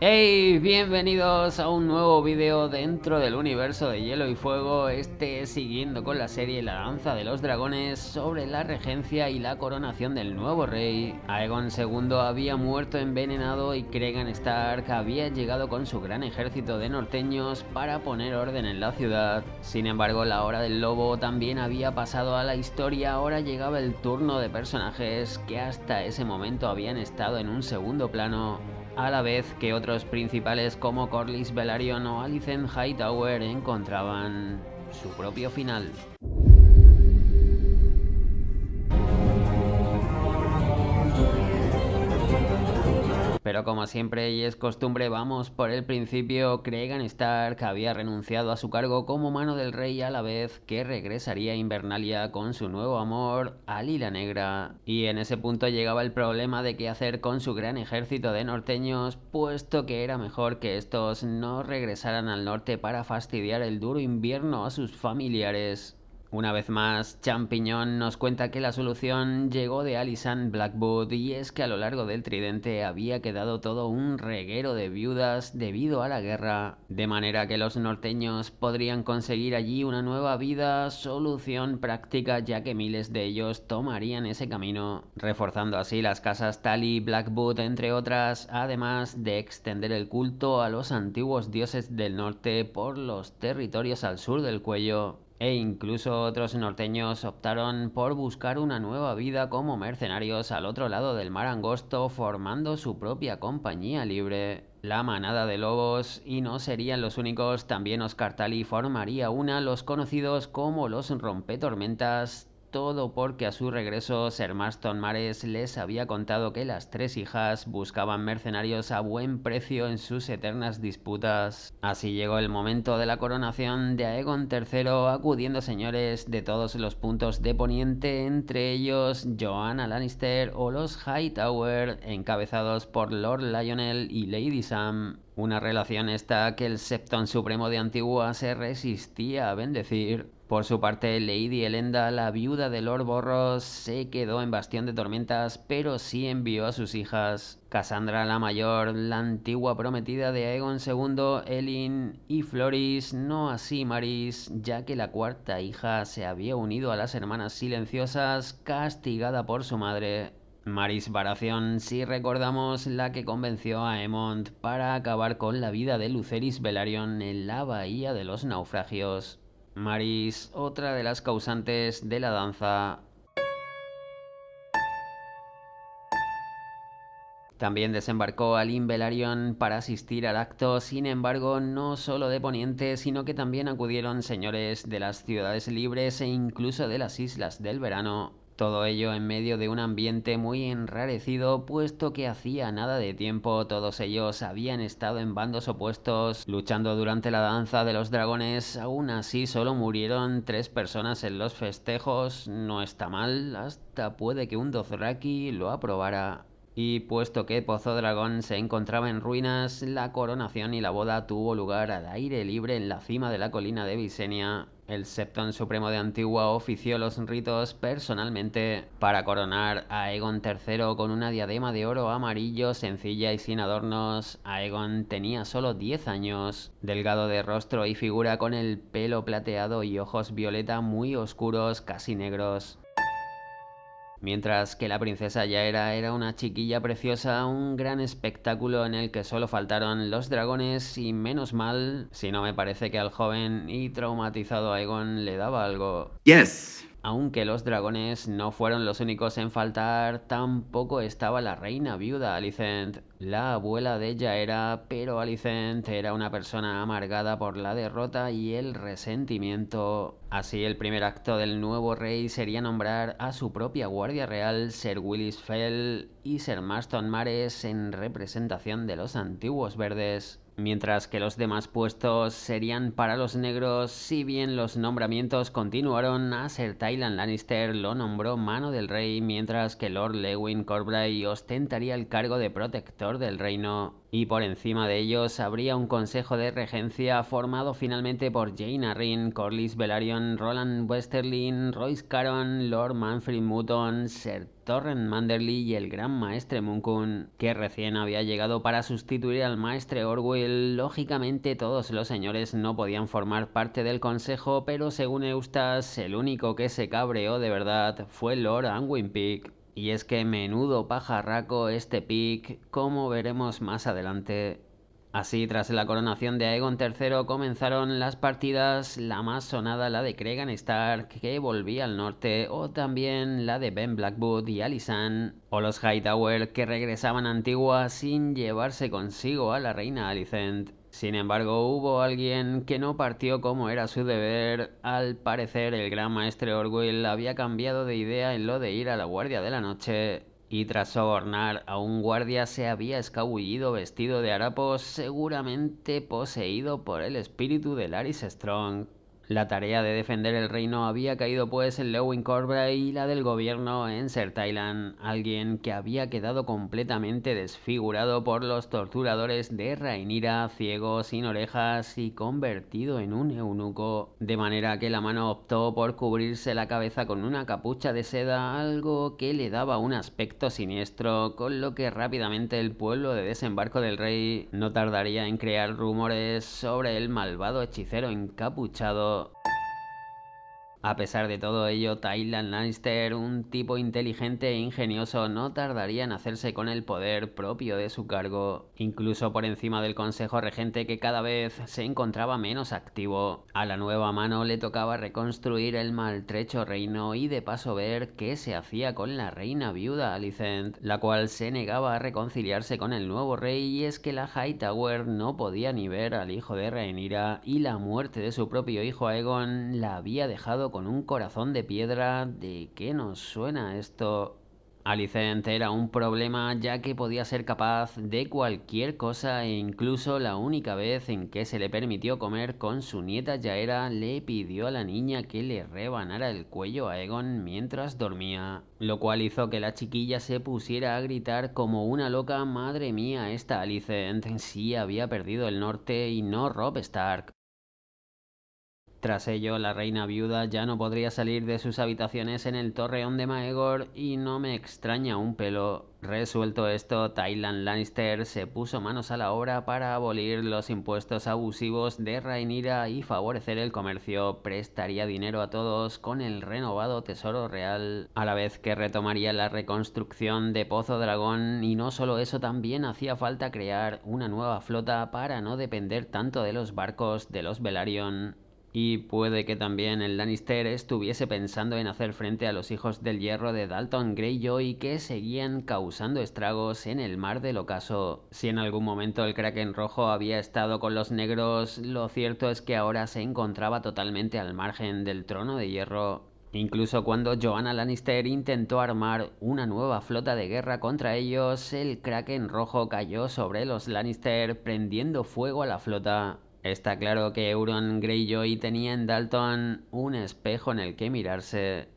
Hey, bienvenidos a un nuevo video dentro del universo de hielo y fuego. Este siguiendo con la serie La danza de los dragones sobre la regencia y la coronación del nuevo rey. Aegon II había muerto envenenado y Cregan Stark había llegado con su gran ejército de norteños para poner orden en la ciudad. Sin embargo, la hora del lobo también había pasado a la historia. Ahora llegaba el turno de personajes que hasta ese momento habían estado en un segundo plano a la vez que otros principales como Corlys Velaryon o Alicent Hightower encontraban su propio final. Pero como siempre y es costumbre, vamos por el principio. Cregan Stark había renunciado a su cargo como mano del rey a la vez que regresaría a Invernalia con su nuevo amor, Alila Negra. Y en ese punto llegaba el problema de qué hacer con su gran ejército de norteños, puesto que era mejor que estos no regresaran al norte para fastidiar el duro invierno a sus familiares. Una vez más, Champiñón nos cuenta que la solución llegó de Alison Blackwood y es que a lo largo del tridente había quedado todo un reguero de viudas debido a la guerra, de manera que los norteños podrían conseguir allí una nueva vida, solución práctica ya que miles de ellos tomarían ese camino, reforzando así las casas Tali, Blackwood, entre otras, además de extender el culto a los antiguos dioses del norte por los territorios al sur del cuello. E incluso otros norteños optaron por buscar una nueva vida como mercenarios al otro lado del mar angosto, formando su propia compañía libre, la Manada de Lobos, y no serían los únicos, también Oscar Tali formaría una, los conocidos como los Rompetormentas, todo porque a su regreso Sir Marston Mares les había contado que las tres hijas buscaban mercenarios a buen precio en sus eternas disputas. Así llegó el momento de la coronación de Aegon III acudiendo señores de todos los puntos de poniente, entre ellos Joanna Lannister o los Hightower, encabezados por Lord Lionel y Lady Sam. Una relación esta que el Septon Supremo de Antigua se resistía a bendecir. Por su parte, Lady Elenda, la viuda de Lord Borros, se quedó en Bastión de Tormentas, pero sí envió a sus hijas, Cassandra la Mayor, la antigua prometida de Aegon II, Elin y Floris, no así Maris, ya que la cuarta hija se había unido a las hermanas silenciosas, castigada por su madre. Maris varación, si recordamos, la que convenció a Emond para acabar con la vida de Luceris Velaryon en la Bahía de los Naufragios. Maris, otra de las causantes de la danza También desembarcó al Invelarion para asistir al acto, sin embargo, no solo de Poniente, sino que también acudieron señores de las ciudades libres e incluso de las islas del verano todo ello en medio de un ambiente muy enrarecido, puesto que hacía nada de tiempo todos ellos habían estado en bandos opuestos luchando durante la danza de los dragones. Aún así, solo murieron tres personas en los festejos. No está mal, hasta puede que un Dothraki lo aprobara. Y puesto que Pozo Dragón se encontraba en ruinas, la coronación y la boda tuvo lugar al aire libre en la cima de la colina de Visenya. El Septón Supremo de Antigua ofició los ritos personalmente para coronar a Egon III con una diadema de oro amarillo sencilla y sin adornos. Aegon tenía solo 10 años, delgado de rostro y figura con el pelo plateado y ojos violeta muy oscuros, casi negros. Mientras que la princesa ya era una chiquilla preciosa, un gran espectáculo en el que solo faltaron los dragones y menos mal, si no me parece que al joven y traumatizado Aigon le daba algo. Yes. Aunque los dragones no fueron los únicos en faltar, tampoco estaba la reina viuda Alicent. La abuela de ella era, pero Alicent era una persona amargada por la derrota y el resentimiento. Así, el primer acto del nuevo rey sería nombrar a su propia guardia real, Sir Willis Fell y Sir Marston Mares, en representación de los antiguos verdes mientras que los demás puestos serían para los negros, si bien los nombramientos continuaron a Sir Lannister lo nombró mano del rey, mientras que Lord Lewin Corbray ostentaría el cargo de protector del reino y por encima de ellos habría un consejo de regencia formado finalmente por Jane Arryn, Corlys Velaryon, Roland Westerlin, Royce Caron, Lord Manfred Mouton, Ser Torrent Manderley y el gran maestre Munkun, que recién había llegado para sustituir al maestre Orwell. Lógicamente todos los señores no podían formar parte del consejo, pero según Eustas, el único que se cabreó de verdad fue Lord Angwin Y es que menudo pajarraco este Pick, como veremos más adelante, Así, tras la coronación de Aegon III, comenzaron las partidas, la más sonada la de Cregan Stark, que volvía al norte, o también la de Ben Blackwood y Alisan, o los Hightower, que regresaban a Antigua sin llevarse consigo a la reina Alicent. Sin embargo, hubo alguien que no partió como era su deber. Al parecer, el gran maestro Orwell había cambiado de idea en lo de ir a la Guardia de la Noche, y tras sobornar a un guardia se había escabullido vestido de harapos seguramente poseído por el espíritu de Laris Strong. La tarea de defender el reino había caído pues en Lewin Corbra y la del gobierno en Ser Thailand, alguien que había quedado completamente desfigurado por los torturadores de Rainira, ciego, sin orejas y convertido en un eunuco, de manera que la mano optó por cubrirse la cabeza con una capucha de seda, algo que le daba un aspecto siniestro, con lo que rápidamente el pueblo de desembarco del rey no tardaría en crear rumores sobre el malvado hechicero encapuchado 了。A pesar de todo ello, Tylan Lannister, un tipo inteligente e ingenioso, no tardaría en hacerse con el poder propio de su cargo, incluso por encima del Consejo Regente que cada vez se encontraba menos activo. A la nueva mano le tocaba reconstruir el maltrecho reino y de paso ver qué se hacía con la reina viuda Alicent, la cual se negaba a reconciliarse con el nuevo rey y es que la Hightower no podía ni ver al hijo de Rhaenyra y la muerte de su propio hijo Aegon la había dejado con con un corazón de piedra, ¿de qué nos suena esto? Alicent era un problema ya que podía ser capaz de cualquier cosa e incluso la única vez en que se le permitió comer con su nieta ya era le pidió a la niña que le rebanara el cuello a Egon mientras dormía, lo cual hizo que la chiquilla se pusiera a gritar como una loca madre mía esta Alicent sí había perdido el norte y no Rob Stark. Tras ello, la reina viuda ya no podría salir de sus habitaciones en el torreón de Maegor y no me extraña un pelo. Resuelto esto, Tylan Lannister se puso manos a la obra para abolir los impuestos abusivos de Rhaenyra y favorecer el comercio. Prestaría dinero a todos con el renovado Tesoro Real, a la vez que retomaría la reconstrucción de Pozo Dragón y no solo eso, también hacía falta crear una nueva flota para no depender tanto de los barcos de los Velaryon y puede que también el Lannister estuviese pensando en hacer frente a los hijos del hierro de Dalton Greyjoy que seguían causando estragos en el mar del ocaso. Si en algún momento el Kraken rojo había estado con los negros, lo cierto es que ahora se encontraba totalmente al margen del trono de hierro. Incluso cuando Joanna Lannister intentó armar una nueva flota de guerra contra ellos, el Kraken rojo cayó sobre los Lannister prendiendo fuego a la flota. Está claro que Euron Greyjoy tenía en Dalton un espejo en el que mirarse.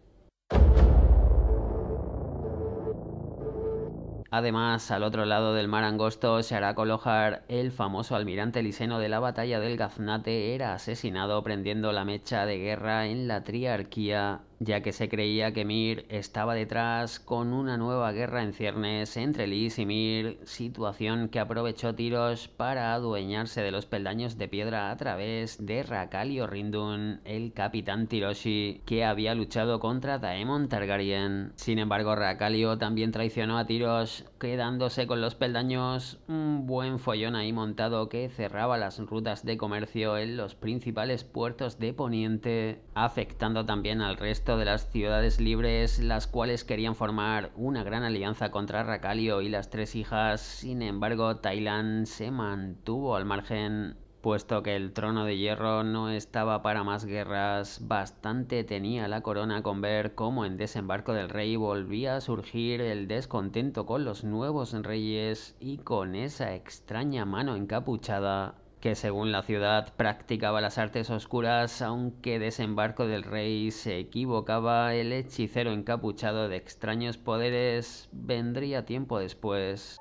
Además, al otro lado del mar angosto, se hará colojar el famoso almirante liseno de la batalla del Gaznate, era asesinado prendiendo la mecha de guerra en la triarquía ya que se creía que Mir estaba detrás con una nueva guerra en ciernes entre Lis y Mir, situación que aprovechó Tiros para adueñarse de los peldaños de piedra a través de Rakalio Rindun, el capitán Tiroshi, que había luchado contra Daemon Targaryen. Sin embargo, Rakalio también traicionó a Tiros, quedándose con los peldaños, un buen follón ahí montado que cerraba las rutas de comercio en los principales puertos de Poniente, afectando también al resto de las ciudades libres, las cuales querían formar una gran alianza contra Racalio y las tres hijas, sin embargo, Tailand se mantuvo al margen puesto que el trono de hierro no estaba para más guerras, bastante tenía la corona con ver cómo en desembarco del rey volvía a surgir el descontento con los nuevos reyes y con esa extraña mano encapuchada que según la ciudad practicaba las artes oscuras, aunque desembarco del rey se equivocaba, el hechicero encapuchado de extraños poderes vendría tiempo después.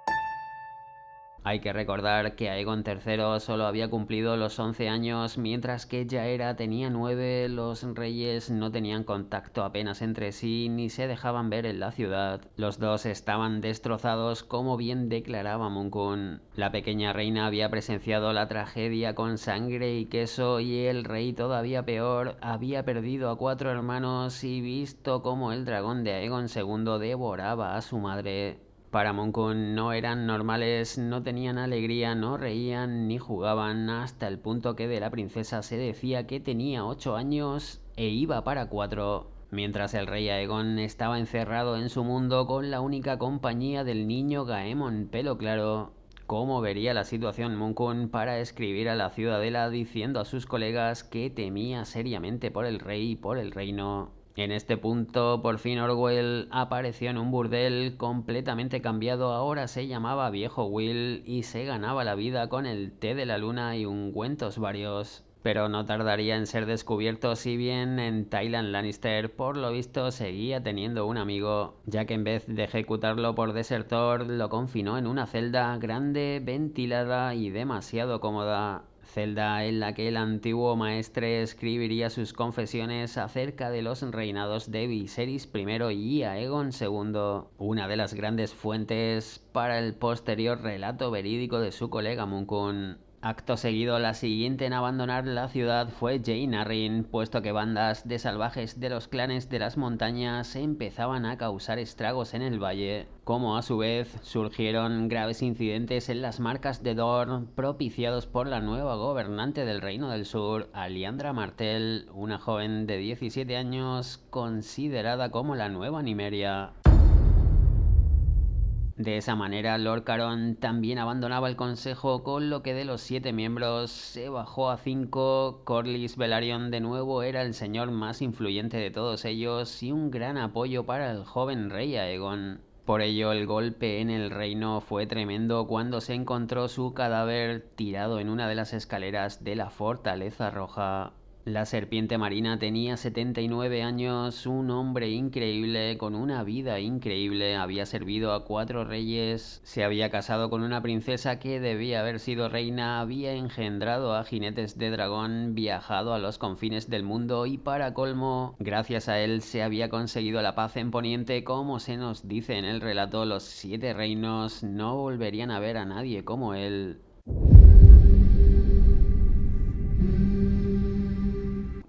Hay que recordar que Aegon III solo había cumplido los 11 años, mientras que Jaera tenía 9, los reyes no tenían contacto apenas entre sí ni se dejaban ver en la ciudad. Los dos estaban destrozados como bien declaraba Munkun. La pequeña reina había presenciado la tragedia con sangre y queso y el rey todavía peor había perdido a cuatro hermanos y visto cómo el dragón de Aegon II devoraba a su madre. Para no eran normales, no tenían alegría, no reían ni jugaban, hasta el punto que de la princesa se decía que tenía ocho años e iba para cuatro. Mientras el rey Aegon estaba encerrado en su mundo con la única compañía del niño Gaemon pelo claro, cómo vería la situación Munkun para escribir a la ciudadela diciendo a sus colegas que temía seriamente por el rey y por el reino. En este punto, por fin Orwell apareció en un burdel completamente cambiado. Ahora se llamaba Viejo Will y se ganaba la vida con el té de la luna y ungüentos varios. Pero no tardaría en ser descubierto, si bien en Thailand Lannister, por lo visto, seguía teniendo un amigo, ya que en vez de ejecutarlo por desertor, lo confinó en una celda grande, ventilada y demasiado cómoda celda en la que el antiguo maestre escribiría sus confesiones acerca de los reinados de Viserys I y Aegon II, una de las grandes fuentes para el posterior relato verídico de su colega Munkun. Acto seguido, la siguiente en abandonar la ciudad fue Jane Arryn, puesto que bandas de salvajes de los clanes de las montañas empezaban a causar estragos en el valle, como a su vez surgieron graves incidentes en las marcas de Dorn propiciados por la nueva gobernante del Reino del Sur, Aliandra Martel, una joven de 17 años considerada como la nueva Nimeria. De esa manera, Lord Caron también abandonaba el consejo, con lo que de los siete miembros se bajó a cinco. Corlys Velaryon de nuevo era el señor más influyente de todos ellos y un gran apoyo para el joven rey Aegon. Por ello, el golpe en el reino fue tremendo cuando se encontró su cadáver tirado en una de las escaleras de la Fortaleza Roja. La serpiente marina tenía 79 años, un hombre increíble, con una vida increíble, había servido a cuatro reyes, se había casado con una princesa que debía haber sido reina, había engendrado a jinetes de dragón, viajado a los confines del mundo y para colmo, gracias a él se había conseguido la paz en Poniente, como se nos dice en el relato, los siete reinos no volverían a ver a nadie como él.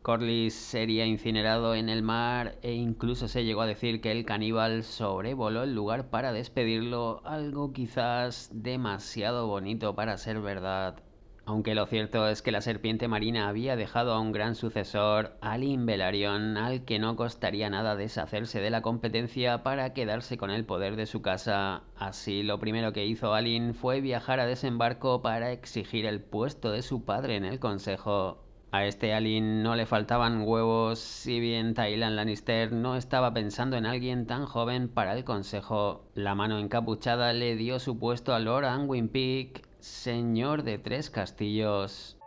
Corlys sería incinerado en el mar e incluso se llegó a decir que el caníbal sobrevoló el lugar para despedirlo, algo quizás demasiado bonito para ser verdad. Aunque lo cierto es que la serpiente marina había dejado a un gran sucesor, Alin Velaryon, al que no costaría nada deshacerse de la competencia para quedarse con el poder de su casa. Así, lo primero que hizo Alin fue viajar a desembarco para exigir el puesto de su padre en el consejo. A este alien no le faltaban huevos, si bien Tylan Lannister no estaba pensando en alguien tan joven para el consejo. La mano encapuchada le dio su puesto a Lord anguin señor de tres castillos.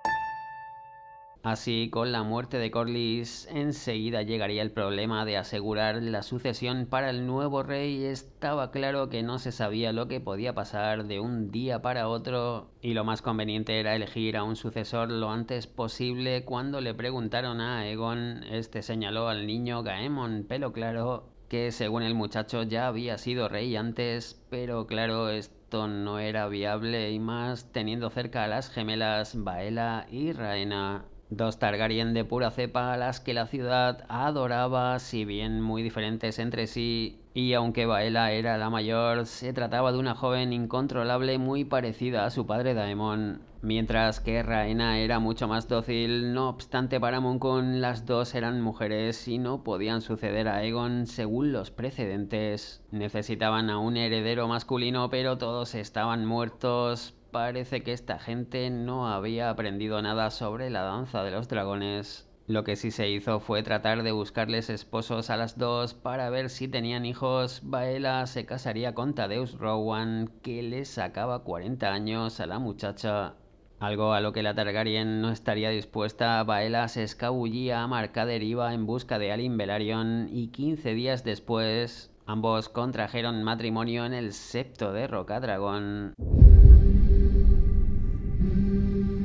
Así, con la muerte de Corlys, enseguida llegaría el problema de asegurar la sucesión para el nuevo rey. Estaba claro que no se sabía lo que podía pasar de un día para otro, y lo más conveniente era elegir a un sucesor lo antes posible. Cuando le preguntaron a Egon, este señaló al niño Gaemon, pelo claro, que según el muchacho ya había sido rey antes, pero claro, esto no era viable, y más teniendo cerca a las gemelas Baela y Raena. Dos Targaryen de pura cepa a las que la ciudad adoraba, si bien muy diferentes entre sí, y aunque Baela era la mayor, se trataba de una joven incontrolable muy parecida a su padre Daemon. Mientras que Raena era mucho más dócil, no obstante para Moncon las dos eran mujeres y no podían suceder a Aegon según los precedentes. Necesitaban a un heredero masculino pero todos estaban muertos, Parece que esta gente no había aprendido nada sobre la danza de los dragones. Lo que sí se hizo fue tratar de buscarles esposos a las dos para ver si tenían hijos. Baela se casaría con Tadeus Rowan, que le sacaba 40 años a la muchacha. Algo a lo que la Targaryen no estaría dispuesta, Baela se escabullía a marca deriva en busca de Alin Velaryon y 15 días después ambos contrajeron matrimonio en el septo de Rocadragón. Thank you.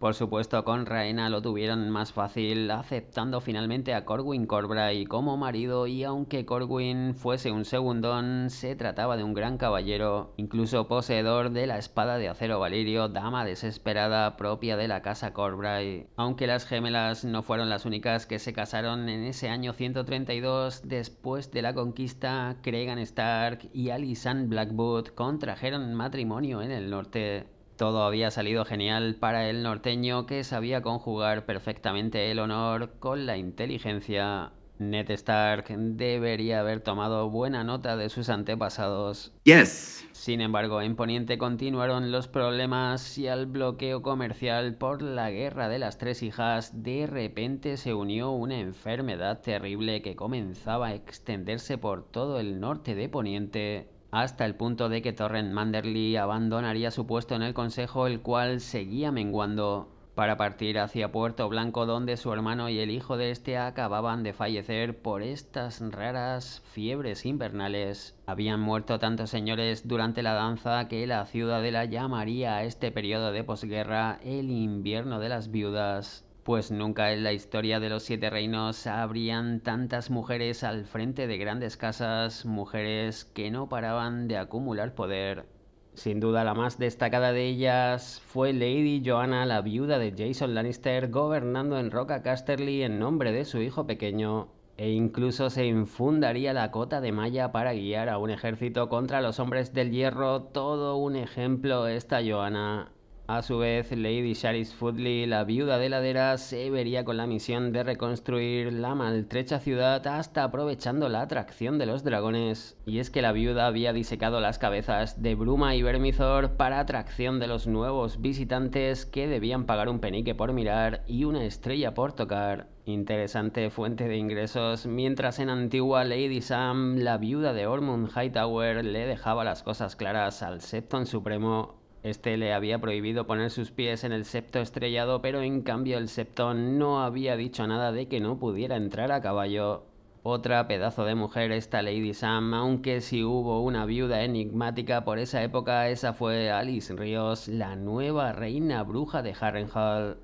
Por supuesto, con Reina lo tuvieron más fácil, aceptando finalmente a Corwin Corbray como marido y aunque Corwin fuese un segundón, se trataba de un gran caballero, incluso poseedor de la espada de acero Valirio, dama desesperada propia de la casa Corbray. Aunque las gemelas no fueron las únicas que se casaron en ese año 132, después de la conquista, Cregan Stark y Alison Blackwood contrajeron matrimonio en el norte. Todo había salido genial para el norteño que sabía conjugar perfectamente el honor con la inteligencia. Ned Stark debería haber tomado buena nota de sus antepasados. Yes. Sin embargo, en Poniente continuaron los problemas y al bloqueo comercial por la guerra de las tres hijas de repente se unió una enfermedad terrible que comenzaba a extenderse por todo el norte de Poniente hasta el punto de que Torrent Manderly abandonaría su puesto en el Consejo, el cual seguía menguando para partir hacia Puerto Blanco donde su hermano y el hijo de este acababan de fallecer por estas raras fiebres invernales. Habían muerto tantos señores durante la danza que la ciudadela llamaría a este periodo de posguerra el invierno de las viudas. Pues nunca en la historia de los siete reinos habrían tantas mujeres al frente de grandes casas, mujeres que no paraban de acumular poder. Sin duda la más destacada de ellas fue Lady Joanna, la viuda de Jason Lannister, gobernando en Roca Casterly en nombre de su hijo pequeño, e incluso se infundaría la cota de malla para guiar a un ejército contra los hombres del hierro, todo un ejemplo esta Joanna. A su vez, Lady Sharis Foodley, la viuda de ladera, se vería con la misión de reconstruir la maltrecha ciudad hasta aprovechando la atracción de los dragones. Y es que la viuda había disecado las cabezas de Bruma y Vermithor para atracción de los nuevos visitantes que debían pagar un penique por mirar y una estrella por tocar. Interesante fuente de ingresos, mientras en antigua Lady Sam, la viuda de Ormond Hightower, le dejaba las cosas claras al Septon Supremo este le había prohibido poner sus pies en el septo estrellado, pero en cambio el septón no había dicho nada de que no pudiera entrar a caballo. Otra pedazo de mujer esta Lady Sam, aunque si hubo una viuda enigmática por esa época, esa fue Alice Ríos, la nueva reina bruja de Harrenhal.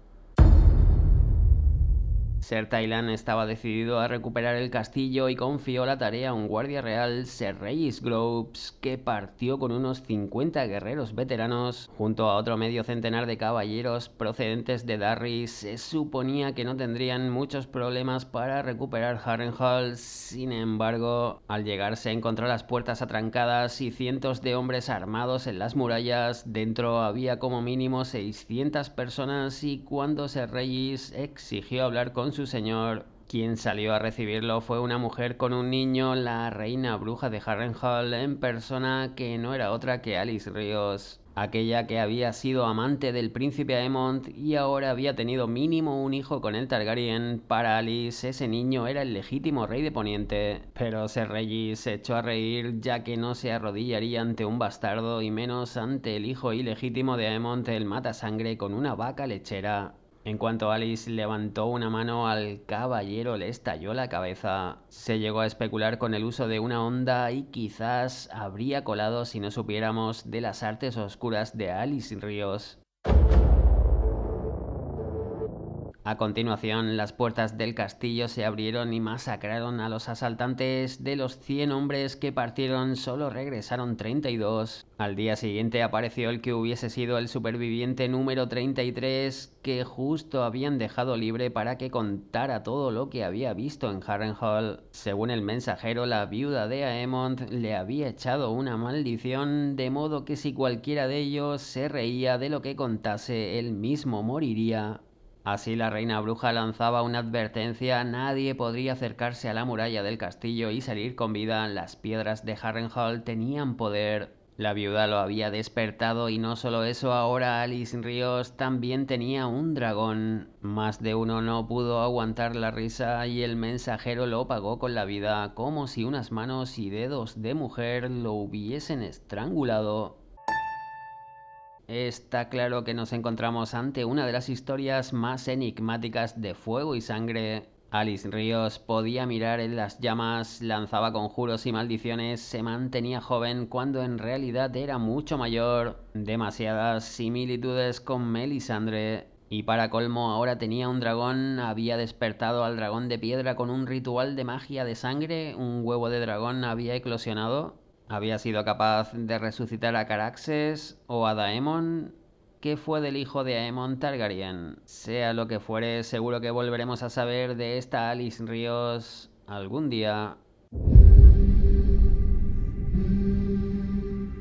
Ser Thailand estaba decidido a recuperar el castillo y confió la tarea a un guardia real, Ser Reyes Groves, que partió con unos 50 guerreros veteranos junto a otro medio centenar de caballeros procedentes de Darry. Se suponía que no tendrían muchos problemas para recuperar Harrenhal, sin embargo, al llegar se encontró las puertas atrancadas y cientos de hombres armados en las murallas. Dentro había como mínimo 600 personas y cuando Ser Reyes exigió hablar con su señor, quien salió a recibirlo fue una mujer con un niño, la reina bruja de Harrenhal en persona, que no era otra que Alice Ríos, aquella que había sido amante del príncipe Aemond y ahora había tenido mínimo un hijo con el Targaryen. Para Alice, ese niño era el legítimo rey de Poniente, pero Ser Regis se echó a reír ya que no se arrodillaría ante un bastardo y menos ante el hijo ilegítimo de Aemond, el matasangre con una vaca lechera. En cuanto Alice levantó una mano al caballero, le estalló la cabeza. Se llegó a especular con el uso de una onda y quizás habría colado si no supiéramos de las artes oscuras de Alice Ríos. A continuación, las puertas del castillo se abrieron y masacraron a los asaltantes. De los 100 hombres que partieron, solo regresaron 32. Al día siguiente apareció el que hubiese sido el superviviente número 33, que justo habían dejado libre para que contara todo lo que había visto en Harrenhal. Según el mensajero, la viuda de Aemond le había echado una maldición, de modo que si cualquiera de ellos se reía de lo que contase, él mismo moriría. Así la reina bruja lanzaba una advertencia, nadie podría acercarse a la muralla del castillo y salir con vida, las piedras de Harrenhal tenían poder. La viuda lo había despertado y no solo eso, ahora Alice Ríos también tenía un dragón. Más de uno no pudo aguantar la risa y el mensajero lo pagó con la vida, como si unas manos y dedos de mujer lo hubiesen estrangulado. Está claro que nos encontramos ante una de las historias más enigmáticas de fuego y sangre. Alice Ríos podía mirar en las llamas, lanzaba conjuros y maldiciones, se mantenía joven cuando en realidad era mucho mayor, demasiadas similitudes con Melisandre, y para colmo ahora tenía un dragón, había despertado al dragón de piedra con un ritual de magia de sangre, un huevo de dragón había eclosionado, ¿Había sido capaz de resucitar a Caraxes o a Daemon? ¿Qué fue del hijo de Aemon Targaryen? Sea lo que fuere, seguro que volveremos a saber de esta Alice Ríos algún día.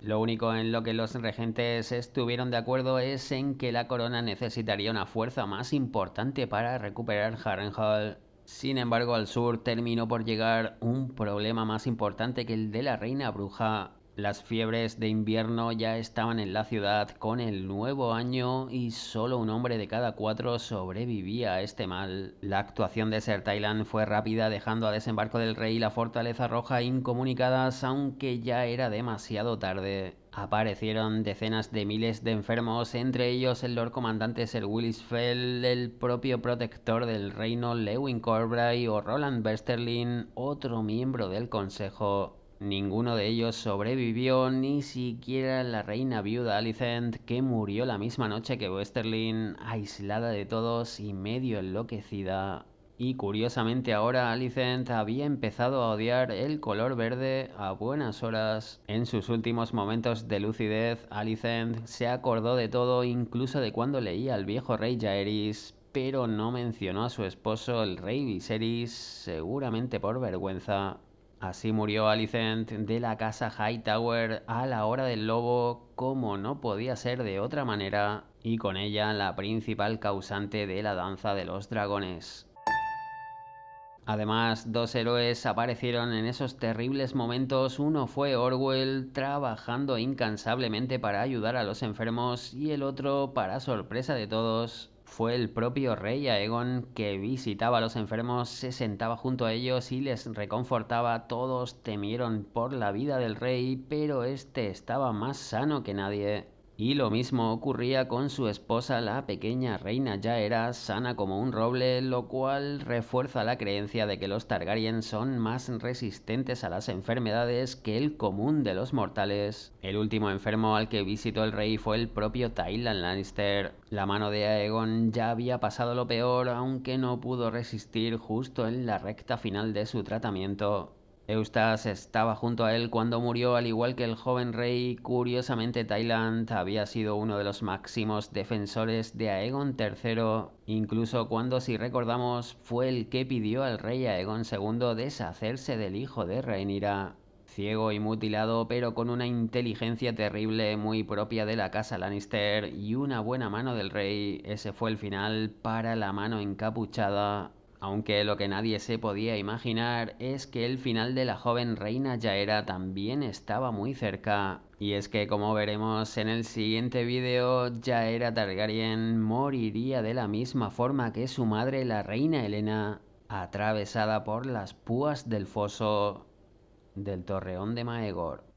Lo único en lo que los regentes estuvieron de acuerdo es en que la corona necesitaría una fuerza más importante para recuperar Harrenhal sin embargo, al sur terminó por llegar un problema más importante que el de la reina bruja las fiebres de invierno ya estaban en la ciudad con el nuevo año y solo un hombre de cada cuatro sobrevivía a este mal. La actuación de Sir Thailand fue rápida, dejando a desembarco del rey la fortaleza roja incomunicadas, aunque ya era demasiado tarde. Aparecieron decenas de miles de enfermos, entre ellos el Lord Comandante Sir Willis Fell, el propio protector del reino Lewin Corbray o Roland Westerlin, otro miembro del Consejo. Ninguno de ellos sobrevivió, ni siquiera la reina viuda Alicent, que murió la misma noche que Westerlin, aislada de todos y medio enloquecida. Y curiosamente ahora Alicent había empezado a odiar el color verde a buenas horas. En sus últimos momentos de lucidez, Alicent se acordó de todo, incluso de cuando leía al viejo rey Jaeris, pero no mencionó a su esposo, el rey Viserys, seguramente por vergüenza. Así murió Alicent de la casa Hightower a la hora del lobo, como no podía ser de otra manera, y con ella la principal causante de la danza de los dragones. Además, dos héroes aparecieron en esos terribles momentos. Uno fue Orwell, trabajando incansablemente para ayudar a los enfermos, y el otro, para sorpresa de todos, fue el propio rey Aegon que visitaba a los enfermos, se sentaba junto a ellos y les reconfortaba. Todos temieron por la vida del rey, pero este estaba más sano que nadie. Y lo mismo ocurría con su esposa, la pequeña reina ya era sana como un roble, lo cual refuerza la creencia de que los Targaryen son más resistentes a las enfermedades que el común de los mortales. El último enfermo al que visitó el rey fue el propio Tylan Lannister. La mano de Aegon ya había pasado lo peor, aunque no pudo resistir justo en la recta final de su tratamiento. Eustas estaba junto a él cuando murió, al igual que el joven rey. Curiosamente, Thailand había sido uno de los máximos defensores de Aegon III, incluso cuando, si recordamos, fue el que pidió al rey Aegon II deshacerse del hijo de Rhaenyra. Ciego y mutilado, pero con una inteligencia terrible muy propia de la casa Lannister y una buena mano del rey, ese fue el final para la mano encapuchada aunque lo que nadie se podía imaginar es que el final de la joven reina Yaera también estaba muy cerca. Y es que como veremos en el siguiente vídeo, Yaera Targaryen moriría de la misma forma que su madre la reina Elena, atravesada por las púas del foso del torreón de Maegor.